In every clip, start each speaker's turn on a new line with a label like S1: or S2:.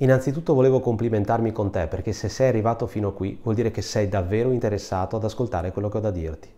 S1: Innanzitutto volevo complimentarmi con te perché se sei arrivato fino qui vuol dire che sei davvero interessato ad ascoltare quello che ho da dirti.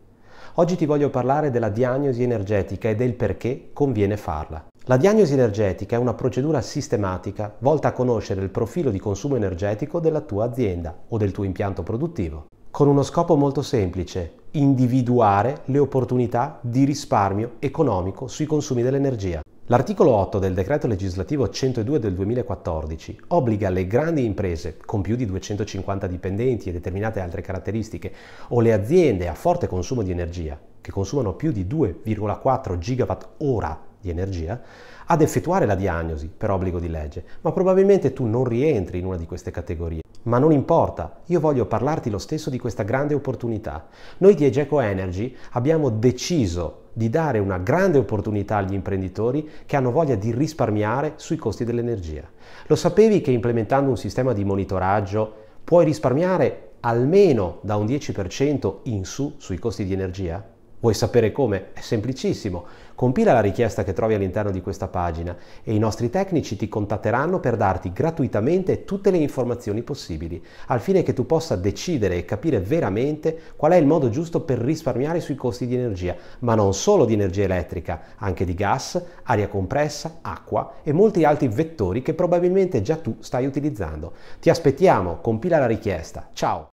S1: Oggi ti voglio parlare della diagnosi energetica e del perché conviene farla. La diagnosi energetica è una procedura sistematica volta a conoscere il profilo di consumo energetico della tua azienda o del tuo impianto produttivo, con uno scopo molto semplice, individuare le opportunità di risparmio economico sui consumi dell'energia. L'articolo 8 del decreto legislativo 102 del 2014 obbliga le grandi imprese con più di 250 dipendenti e determinate altre caratteristiche o le aziende a forte consumo di energia, che consumano più di 2,4 gigawatt ora di energia, ad effettuare la diagnosi per obbligo di legge, ma probabilmente tu non rientri in una di queste categorie. Ma non importa, io voglio parlarti lo stesso di questa grande opportunità. Noi di Egeco Energy abbiamo deciso di dare una grande opportunità agli imprenditori che hanno voglia di risparmiare sui costi dell'energia. Lo sapevi che implementando un sistema di monitoraggio puoi risparmiare almeno da un 10% in su sui costi di energia? Vuoi sapere come? È semplicissimo. Compila la richiesta che trovi all'interno di questa pagina e i nostri tecnici ti contatteranno per darti gratuitamente tutte le informazioni possibili, al fine che tu possa decidere e capire veramente qual è il modo giusto per risparmiare sui costi di energia, ma non solo di energia elettrica, anche di gas, aria compressa, acqua e molti altri vettori che probabilmente già tu stai utilizzando. Ti aspettiamo, compila la richiesta. Ciao!